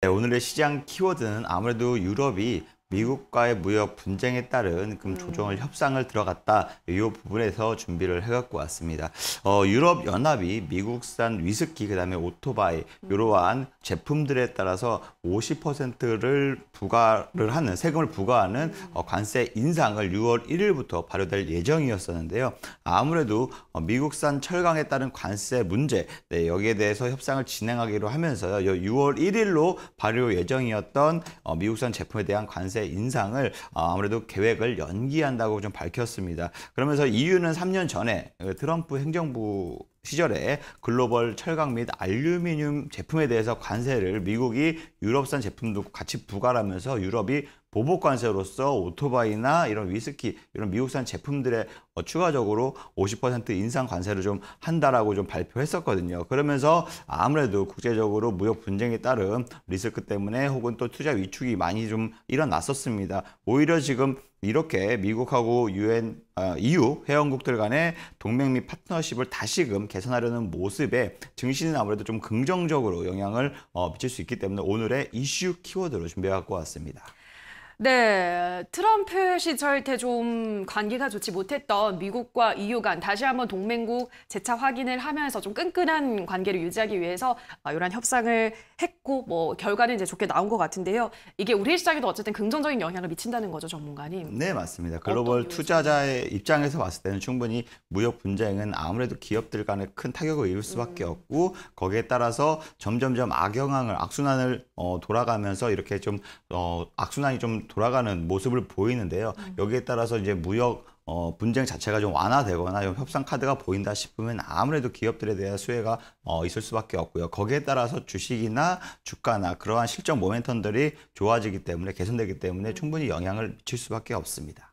네, 오늘의 시장 키워드는 아무래도 유럽이 미국과의 무역 분쟁에 따른 금 음. 조정을 협상을 들어갔다. 이 부분에서 준비를 해갖고 왔습니다. 어, 유럽 연합이 미국산 위스키 그다음에 오토바이 음. 이러한 제품들에 따라서 50%를 부과를 하는 세금을 부과하는 음. 어, 관세 인상을 6월 1일부터 발효될 예정이었었는데요. 아무래도 어, 미국산 철강에 따른 관세 문제 네, 여기에 대해서 협상을 진행하기로 하면서요. 6월 1일로 발효 예정이었던 어, 미국산 제품에 대한 관세 관세 인상을 어, 아무래도 계획을 연기한다고 좀 밝혔습니다. 그러면서 이유는 3년 전에 그 트럼프 행정부 시절에 글로벌 철강 및 알루미늄 제품에 대해서 관세를 미국이 유럽산 제품도 같이 부과하면서 유럽이 보복관세로서 오토바이나 이런 위스키 이런 미국산 제품들의 어, 추가적으로 50% 인상 관세를 좀 한다라고 좀 발표했었거든요. 그러면서 아무래도 국제적으로 무역 분쟁에 따른 리스크 때문에 혹은 또 투자 위축이 많이 좀 일어났었습니다. 오히려 지금 이렇게 미국하고 유엔 어, 아, EU 회원국들 간의 동맹 및 파트너십을 다시금 개선하려는 모습에 증시는 아무래도 좀 긍정적으로 영향을 어, 미칠 수 있기 때문에 오늘의 이슈 키워드로 준비해 갖고 왔습니다. 네, 트럼프 시절 때 좀 관계가 좋지 못했던 미국과 EU 간 다시 한번 동맹국 재차 확인을 하면서 좀 끈끈한 관계를 유지하기 위해서 이런 협상을 했고 뭐 결과는 이제 좋게 나온 것 같은데요. 이게 우리 시장에도 어쨌든 긍정적인 영향을 미친다는 거죠, 전문가님. 네, 맞습니다. 글로벌 투자자의 입장에서 봤을 때는 충분히 무역 분쟁은 아무래도 기업들 간에 큰 타격을 입을 수밖에 음. 없고 거기에 따라서 점점점 악영향을 악순환을 어, 돌아가면서 이렇게 좀 어, 악순환이 좀 돌아가는 모습을 보이는데요. 음. 여기에 따라서 이제 무역 어, 분쟁 자체가 좀 완화되거나 좀 협상 카드가 보인다 싶으면 아무래도 기업들에 대한 수혜가 어, 있을 수밖에 없고요. 거기에 따라서 주식이나 주가나 그러한 실적 모멘텀들이 좋아지기 때문에 개선되기 때문에 충분히 영향을 미칠 수밖에 없습니다.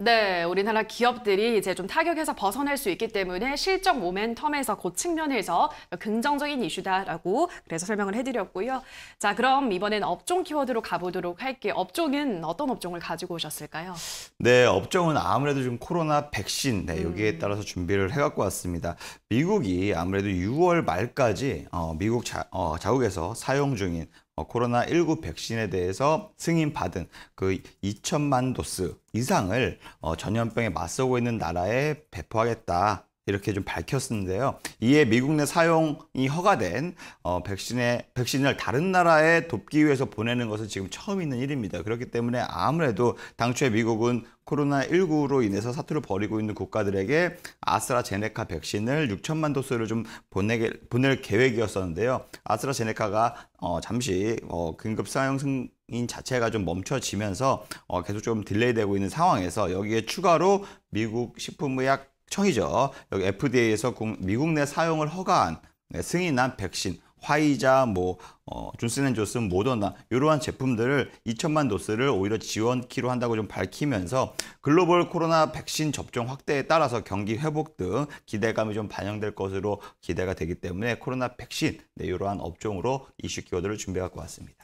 네, 우리나라 기업들이 이제 좀 타격에서 벗어날 수 있기 때문에 실적 모멘텀에서 그 측면에서 긍정적인 이슈다라고 그래서 설명을 해드렸고요. 자, 그럼 이번엔 업종 키워드로 가보도록 할게요. 업종은 어떤 업종을 가지고 오셨을까요? 네, 업종은 아무래도 좀 코로나 백신 네, 음. 여기에 따라서 준비를 해갖고 왔습니다. 미국이 아무래도 6월 말까지 어, 미국 자, 어, 자국에서 사용 중인 어, 코로나19 백신에 대해서 승인받은 그 2천만 도스 이상을 어, 전염병에 맞서고 있는 나라에 배포하겠다. 이렇게 좀 밝혔는데요. 이에 미국 내 사용이 허가된 어, 백신의 백신을 다른 나라에 돕기 위해서 보내는 것은 지금 처음 있는 일입니다. 그렇기 때문에 아무래도 당초에 미국은 코로나19로 인해서 사투를 벌이고 있는 국가들에게 아스트라제네카 백신을 6천만 도스를 좀 보내게, 보낼 계획이었었는데요. 아스트라제네카가 어, 잠시 어, 긴급 사용 승인 자체가 좀 멈춰지면서 어, 계속 좀 딜레이되고 있는 상황에서 여기에 추가로 미국 식품의약 청이죠. 여기 FDA에서 미국 내 사용을 허가한 네, 승인한 백신, 화이자, 뭐 어, 존슨앤존슨, 모더나 이러한 제품들을 2천만 도스를 오히려 지원키로 한다고 좀 밝히면서 글로벌 코로나 백신 접종 확대에 따라서 경기 회복 등 기대감이 좀 반영될 것으로 기대가 되기 때문에 코로나 백신 네, 이러한 업종으로 이슈 키워드를 준비할것같습니다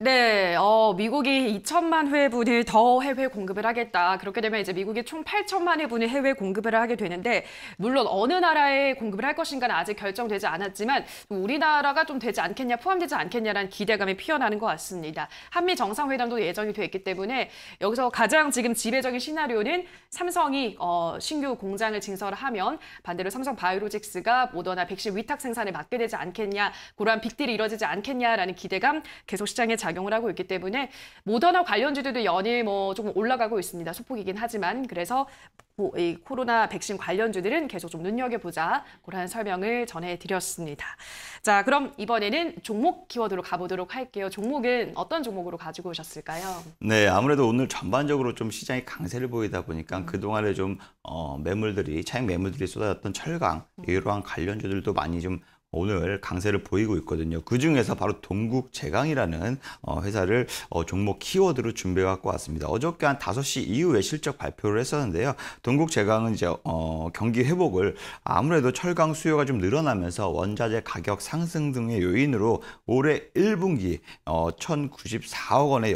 네, 어, 미국이 2천만 회분을 더 해외 공급을 하겠다. 그렇게 되면 이제 미국이 총 8천만 회분을 해외 공급을 하게 되는데, 물론 어느 나라에 공급을 할 것인가는 아직 결정되지 않았지만, 우리나라가 좀 되지 않겠냐, 포함되지 않겠냐라는 기대감이 피어나는 것 같습니다. 한미 정상회담도 예정이 돼 있기 때문에, 여기서 가장 지금 지배적인 시나리오는 삼성이 어, 신규 공장을 증설하면, 반대로 삼성 바이오로직스가 모더나 백신 위탁 생산에 맡게 되지 않겠냐, 그러한 빅딜이 이뤄지지 않겠냐라는 기대감 계속 시장에 작용을 하고 있기 때문에 모더나 관련주들도 연일 뭐 조금 올라가고 있습니다. 소폭이긴 하지만 그래서 뭐 이 코로나 백신 관련주들은 계속 좀 눈여겨보자 그런 설명을 전해드렸습니다. 자, 그럼 이번에는 종목 키워드로 가보도록 할게요. 종목은 어떤 종목으로 가지고 오셨을까요? 네, 아무래도 오늘 전반적으로 좀 시장이 강세를 보이다 보니까 음. 그동안에 좀 어, 매물들이, 차익 매물들이 쏟아졌던 철강, 음. 이러한 관련주들도 많이 좀 오늘 강세를 보이고 있거든요. 그 중에서 바로 동국제강이라는 어, 회사를 어, 종목 키워드로 준비해 갖고 왔습니다. 어저께 한 5시 이후에 실적 발표를 했었는데요. 동국제강은 이제 어, 경기 회복을 아무래도 철강 수요가 좀 늘어나면서 원자재 가격 상승 등의 요인으로 올해 1분기 1,094억 원의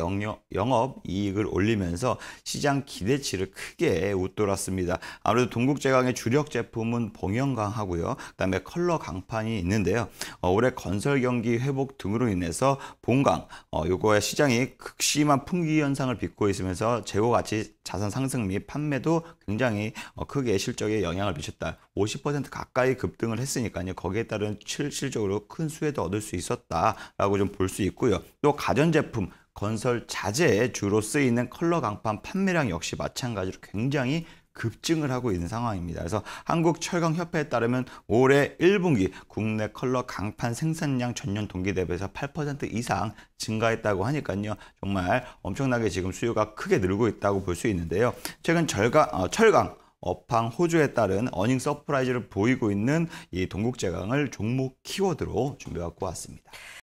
영업 이익을 올리면서 시장 기대치를 크게 웃돌았습니다. 아무래도 동국제강의 주력 제품은 봉영강하고요. 그다음에 컬러 강판이 있는데요. 어, 올해 건설 경기 회복 등으로 인해서 본강 어, 요거의 시장이 극심한 풍기 현상을 빚고 있으면서 재고 가치 자산 상승 및 판매도 굉장히 어, 크게 실적에 영향을 미쳤다. 50% 가까이 급등을 했으니까요. 거기에 따른 실질적으로 큰 수혜도 얻을 수 있었다라고 좀 볼 수 있고요. 또 가전제품 건설 자재에 주로 쓰이는 컬러 강판 판매량 역시 마찬가지로 굉장히 급증을 하고 있는 상황입니다. 그래서 한국철강협회에 따르면 올해 1분기 국내 컬러 강판 생산량 전년 동기 대비해서 8% 이상 증가했다고 하니까요. 정말 엄청나게 지금 수요가 크게 늘고 있다고 볼 수 있는데요. 최근 절가, 어, 철강 업황 호주에 따른 어닝 서프라이즈를 보이고 있는 이 동국제강을 종목 키워드로 준비해 고 왔습니다.